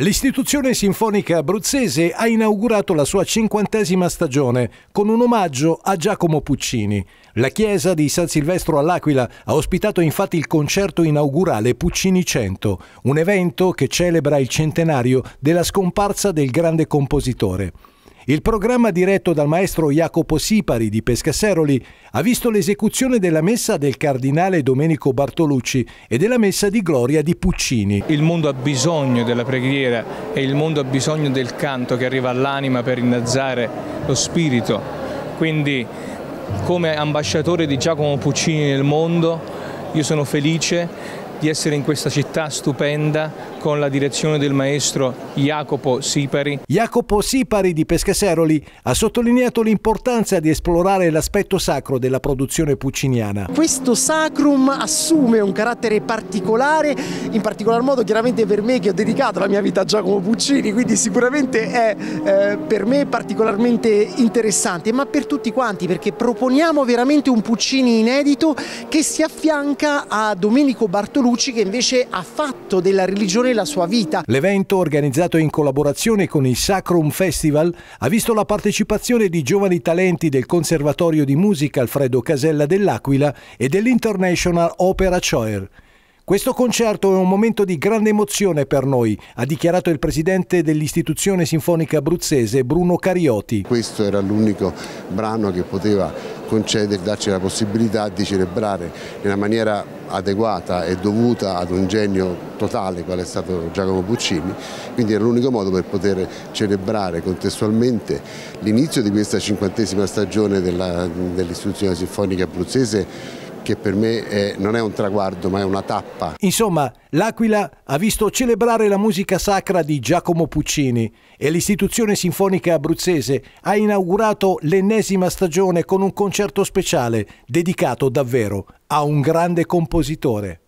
L'istituzione sinfonica abruzzese ha inaugurato la sua cinquantesima stagione con un omaggio a Giacomo Puccini. La chiesa di San Silvestro all'Aquila ha ospitato infatti il concerto inaugurale Puccini 100, un evento che celebra il centenario della scomparsa del grande compositore. Il programma diretto dal maestro Jacopo Sipari di Pescasseroli ha visto l'esecuzione della messa del cardinale Domenico Bartolucci e della messa di gloria di Puccini. Il mondo ha bisogno della preghiera e il mondo ha bisogno del canto che arriva all'anima per innalzare lo spirito. Quindi come ambasciatore di Giacomo Puccini nel mondo io sono felice di essere in questa città stupenda con la direzione del maestro Jacopo Sipari. Jacopo Sipari di Pescaseroli ha sottolineato l'importanza di esplorare l'aspetto sacro della produzione pucciniana. Questo sacrum assume un carattere particolare, in particolar modo chiaramente per me che ho dedicato la mia vita a Giacomo Puccini, quindi sicuramente è eh, per me particolarmente interessante, ma per tutti quanti perché proponiamo veramente un Puccini inedito che si affianca a Domenico Bartolini Petrucci che invece ha fatto della religione la sua vita. L'evento, organizzato in collaborazione con il Sacrum Festival, ha visto la partecipazione di giovani talenti del Conservatorio di Musica Alfredo Casella dell'Aquila e dell'International Opera Choir. Questo concerto è un momento di grande emozione per noi, ha dichiarato il presidente dell'istituzione sinfonica abruzzese Bruno Carioti. Questo era l'unico brano che poteva concedere, darci la possibilità di celebrare nella maniera adeguata e dovuta ad un genio totale qual è stato Giacomo Puccini, quindi era l'unico modo per poter celebrare contestualmente l'inizio di questa cinquantesima stagione dell'istituzione dell sinfonica abruzzese che per me è, non è un traguardo ma è una tappa. Insomma, l'Aquila ha visto celebrare la musica sacra di Giacomo Puccini e l'istituzione sinfonica abruzzese ha inaugurato l'ennesima stagione con un concerto speciale dedicato davvero a un grande compositore.